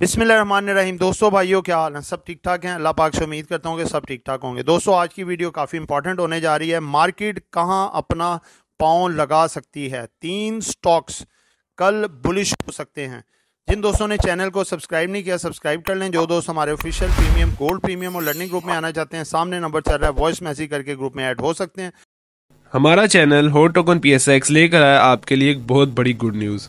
बिसमीम दोस्तों भाइयों क्या हाल है सब ठीक ठाक हैं अल्लाह पाक से उम्मीद करता हूँ कि सब ठीक ठाक होंगे दोस्तों आज की वीडियो काफ़ी इंपॉर्टेंट होने जा रही है मार्केट कहाँ अपना पाँव लगा सकती है तीन स्टॉक्स कल बुलिश हो सकते हैं जिन दोस्तों ने चैनल को सब्सक्राइब नहीं किया सब्सक्राइब कर लें जो दोस्त हमारे ऑफिशियल प्रीमियम गोल्ड प्रीमियम और लर्निंग ग्रुप में आना चाहते हैं सामने नंबर चल रहा है वॉइस मैसेज करके ग्रुप में ऐड हो सकते हैं हमारा चैनल हो टोकन पी लेकर आया आपके लिए एक बहुत बड़ी गुड न्यूज़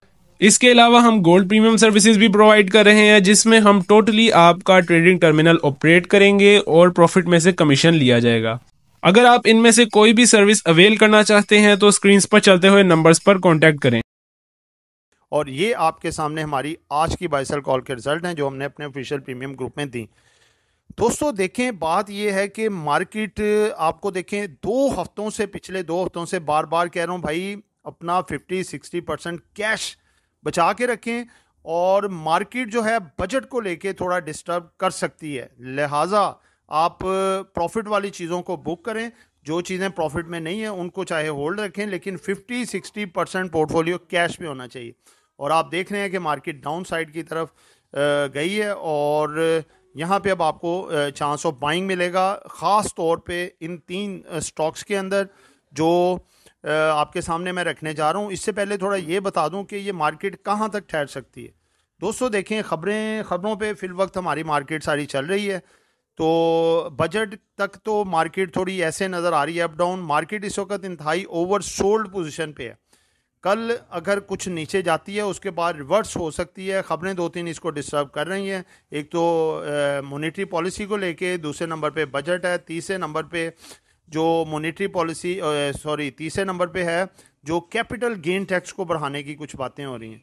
इसके अलावा हम गोल्ड प्रीमियम सर्विसेज भी प्रोवाइड कर रहे हैं जिसमें हम टोटली आपका ट्रेडिंग टर्मिनल ऑपरेट करेंगे और प्रॉफिट में से कमीशन लिया जाएगा अगर आप इनमें से कोई भी सर्विस अवेल करना चाहते हैं तो स्क्रीन पर चलते हुए नंबर्स पर कॉन्टैक्ट करें और ये आपके सामने हमारी आज की बाइसल कॉल के रिजल्ट हैं जो हमने अपने ऑफिशियल प्रीमियम ग्रुप में दी दोस्तों देखें बात यह है कि मार्केट आपको देखें दो हफ्तों से पिछले दो हफ्तों से बार बार कह रहा हूं भाई अपना 50-60 परसेंट कैश बचा के रखें और मार्केट जो है बजट को लेके थोड़ा डिस्टर्ब कर सकती है लिहाजा आप प्रॉफिट वाली चीज़ों को बुक करें जो चीज़ें प्रॉफिट में नहीं है उनको चाहे होल्ड रखें लेकिन 50-60 परसेंट पोर्टफोलियो कैश में होना चाहिए और आप देख रहे हैं कि मार्केट डाउन साइड की तरफ गई है और यहाँ पे अब आपको चांस ऑफ बाइंग मिलेगा ख़ास तौर पे इन तीन स्टॉक्स के अंदर जो आपके सामने मैं रखने जा रहा हूँ इससे पहले थोड़ा ये बता दूँ कि ये मार्केट कहाँ तक ठहर सकती है दोस्तों देखें खबरें खबरों पे फिल वक्त हमारी मार्केट सारी चल रही है तो बजट तक तो मार्केट थोड़ी ऐसे नज़र आ रही है अप डाउन मार्केट इस वक्त इंतहाई ओवर सोल्ड पोजिशन पर है कल अगर कुछ नीचे जाती है उसके बाद रिवर्स हो सकती है ख़बरें दो तीन इसको डिस्टर्ब कर रही हैं एक तो मॉनेटरी पॉलिसी को लेके दूसरे नंबर पे बजट है तीसरे नंबर पे जो मोनिट्री पॉलिसी सॉरी तीसरे नंबर पे है जो कैपिटल गेन टैक्स को बढ़ाने की कुछ बातें हो रही हैं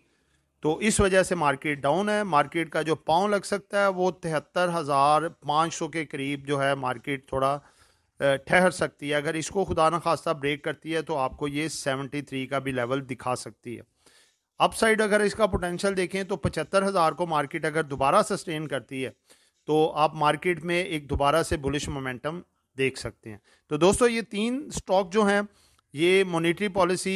तो इस वजह से मार्केट डाउन है मार्केट का जो पाँव लग सकता है वो तिहत्तर हज़ार पाँच सौ के करीब जो है मार्केट थोड़ा ठहर सकती है अगर इसको खुदा न खास्ता ब्रेक करती है तो आपको ये सेवेंटी थ्री का भी लेवल दिखा सकती है अपसाइड अगर इसका पोटेंशियल देखें तो पचहत्तर हज़ार को मार्केट अगर दोबारा सस्टेन करती है तो आप मार्केट में एक दोबारा से बुलिश मोमेंटम देख सकते हैं तो दोस्तों ये तीन स्टॉक जो हैं ये मॉनेटरी पॉलिसी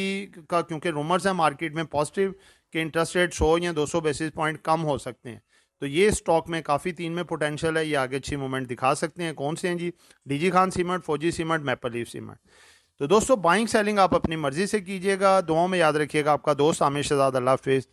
का क्योंकि रूमर्स हैं मार्केट में पॉजिटिव के इंटरेस्ट रेट सौ या दो बेसिस पॉइंट कम हो सकते हैं तो ये स्टॉक में काफ़ी तीन में पोटेंशियल है ये आगे अच्छी मूवमेंट दिखा सकते हैं कौन से हैं जी D G Khan cement Fauji cement maple cement तो दोस्तों बाइंग सेलिंग आप अपनी मर्जी से कीजिएगा दुआओं में याद रखिएगा आपका दोस्त आमिर शजाद अल्लाह हाफिज़